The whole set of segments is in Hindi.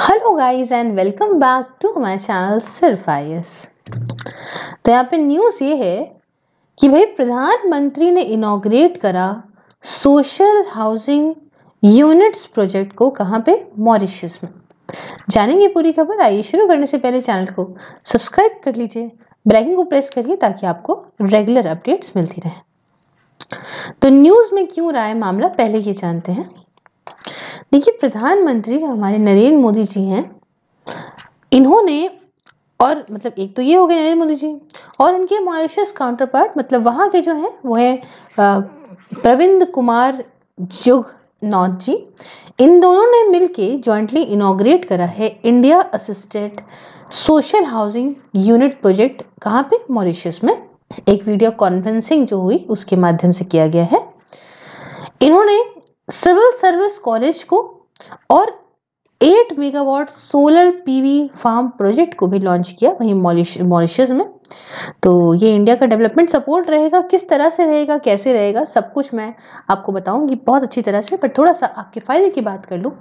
hello guys and welcome back to my channel सिर्फ आई तो यहाँ पे न्यूज़ ये है कि भाई प्रधानमंत्री ने इनाग्रेट करा सोशल हाउसिंग यूनिट्स प्रोजेक्ट को कहाँ पे मॉरिशस में जानेंगे पूरी खबर आइए शुरू करने से पहले चैनल को सब्सक्राइब कर लीजिए ब्लैकिंग को प्रेस करिए ताकि आपको रेगुलर अपडेट्स मिलती रहे तो न्यूज़ में क्यों रहा है मामला पहले ये जानते हैं देखिए प्रधानमंत्री हमारे नरेंद्र मोदी जी हैं इन्होंने और मतलब एक तो ये हो गए नरेंद्र मोदी जी और इनके मॉरिशस काउंटर पार्ट मतलब वहाँ के जो हैं वो हैं प्रविंद कुमार जुग नॉथ जी इन दोनों ने मिलके जॉइंटली इनाग्रेट करा है India assisted social housing unit project कहाँ पे मॉरिशस में एक वीडियो कॉन्फ्रेंसिंग जो हुई उसके माध्यम से किया गया है इन्होंने सिविल सर्विस कॉलेज को और 8 megawatt solar PV farm project को भी लॉन्च किया वहीं मॉरिशस में तो ये इंडिया का डेवलपमेंट सपोर्ट रहेगा किस तरह से रहेगा कैसे रहेगा सब कुछ मैं आपको बताऊंगी बहुत अच्छी तरह से पर थोड़ा सा आपके फ़ायदे की बात कर लूँ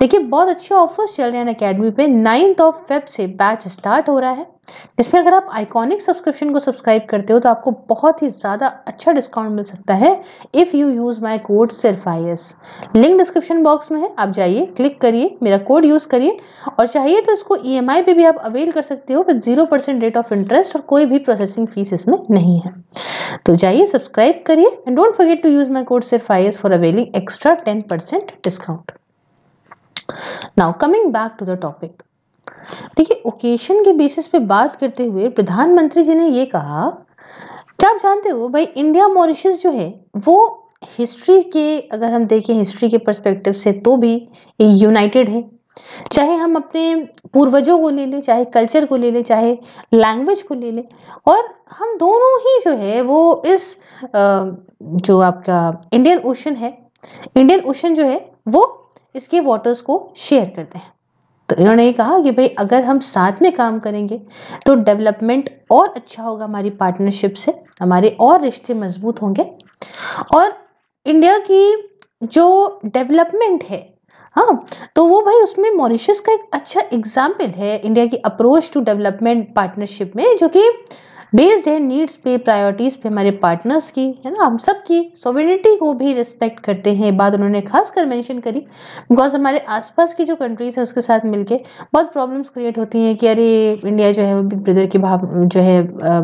देखिए बहुत अच्छे ऑफर्स चल रहे हैं अकेडमी पे नाइन्थ ऑफ फेब से बैच स्टार्ट हो रहा है इसमें अगर आप आइकॉनिक सब्सक्रिप्शन को सब्सक्राइब करते हो तो आपको बहुत ही ज़्यादा अच्छा डिस्काउंट मिल सकता है if you use my code सिर्फ आई लिंक डिस्क्रिप्शन बॉक्स में है आप जाइए क्लिक करिए मेरा कोड यूज़ करिए और चाहिए तो इसको ई e पे भी आप अवेल कर सकते हो with zero percent rate of interest और कोई भी प्रोसेसिंग फीस इसमें नहीं है तो जाइए सब्सक्राइब करिए and don't forget to use my code सिर्फ आई for availing extra ten percent discount now coming back to the topic देखिए ओकेशन के बेसिस पे बात करते हुए प्रधानमंत्री जी ने ये कहा क्या आप जानते हो भाई इंडिया मॉरिशस जो है वो हिस्ट्री के अगर हम देखें हिस्ट्री के परस्पेक्टिव से तो भी यूनाइटेड है चाहे हम अपने पूर्वजों को ले लें चाहे कल्चर को ले लें चाहे लैंग्वेज को ले लें और हम दोनों ही जो है वो इस जो आपका इंडियन ओशन है इंडियन ओशन जो है वो इसके वाटर्स को शेयर करते हैं तो इन्होंने ये कहा कि भाई अगर हम साथ में काम करेंगे तो डेवलपमेंट और अच्छा होगा हमारी पार्टनरशिप से हमारे और रिश्ते मजबूत होंगे और इंडिया की जो डेवलपमेंट है हाँ तो वो भाई उसमें मॉरिशस का एक अच्छा एग्जाम्पल है इंडिया की अप्रोच टू डेवलपमेंट पार्टनरशिप में जो कि बेस्ड है नीड्स पे प्रायोरिटीज़ पे हमारे पार्टनर्स की है ना हम सब की सोविनिटी को भी रिस्पेक्ट करते हैं बात उन्होंने खास कर मैंशन करी बिकॉज हमारे आसपास की जो कंट्रीज़ है उसके साथ मिलके बहुत प्रॉब्लम्स क्रिएट होती हैं कि अरे इंडिया जो है वो बिग ब्रदर की भाव जो है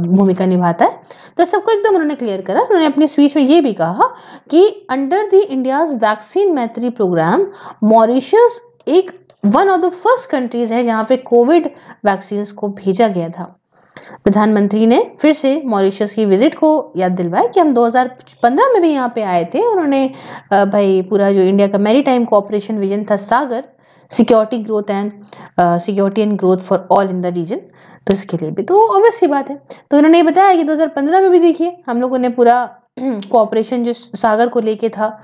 भूमिका निभाता है तो सबको एकदम उन्होंने क्लियर करा उन्होंने अपने स्पीच में ये भी कहा कि under the India's vaccine Maitri programme Mauritius एक one of the first countries है जहाँ पे कोविड वैक्सीन को भेजा गया था प्रधानमंत्री ने फिर से मॉरिशस की विजिट को याद दिलवाया कि हम 2015 में भी यहाँ पे आए थे उन्होंने भाई पूरा जो इंडिया का मेरी टाइम कोऑपरेशन विजन था SAGAR security growth and security and growth for all in the region तो इसके लिए भी तो अवश्य बात है तो उन्होंने ये बताया कि 2015 में भी देखिए हम लोगों ने पूरा कोऑपरेशन जो सागर को लेके था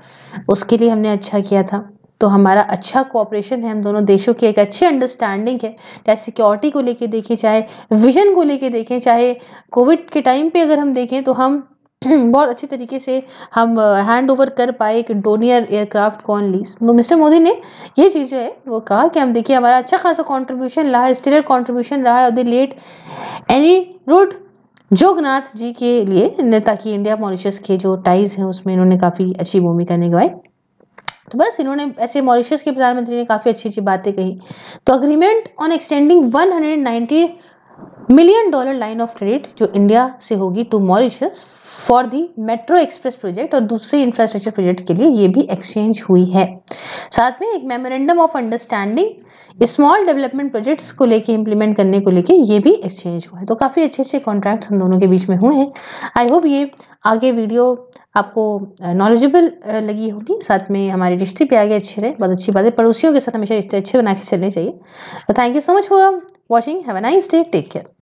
उसके लिए हमने अच्छा किया था तो हमारा अच्छा कोऑपरेशन है हम दोनों देशों की एक अच्छी अंडरस्टैंडिंग है चाहे सिक्योरिटी को लेके देखें चाहे विजन को लेके देखें चाहे कोविड के टाइम पे अगर हम देखें तो हम बहुत अच्छे तरीके से हम हैंड ओवर कर पाए कि डोनियर एयरक्राफ्ट कौन लीज तो मिस्टर मोदी ने ये चीज़ जो है वो कहा कि हम देखिए हमारा अच्छा खासा कॉन्ट्रीब्यूशन रहा है स्टिलर कॉन्ट्रीब्यूशन रहा है और the late Anerood Jugnauth ji के लिए ताकि इंडिया मॉरिशस के जो टाइज हैं उसमें इन्होंने काफ़ी अच्छी भूमिका निभाई तो बस इन्होंने ऐसे मॉरिशस के प्रधानमंत्री ने काफ़ी अच्छी अच्छी बातें कही तो agreement on extending 190 million dollar line of credit जो इंडिया से होगी to Mauritius for the metro express project और दूसरे इंफ्रास्ट्रक्चर प्रोजेक्ट के लिए ये भी एक्सचेंज हुई है साथ में एक memorandum of understanding small development projects को लेके इम्प्लीमेंट करने को लेके ये भी एक्सचेंज हुआ है तो काफ़ी अच्छे अच्छे कॉन्ट्रैक्ट्स हम दोनों के बीच में हुए हैं आई होप ये आगे वीडियो आपको नॉलेजेबल लगी होगी साथ में हमारे रिश्ते भी आगे अच्छे रहे बहुत अच्छी बात है पड़ोसियों के साथ हमेशा रिश्ते अच्छे बना के चलने चाहिए तो thank you so much for watching have a nice day take care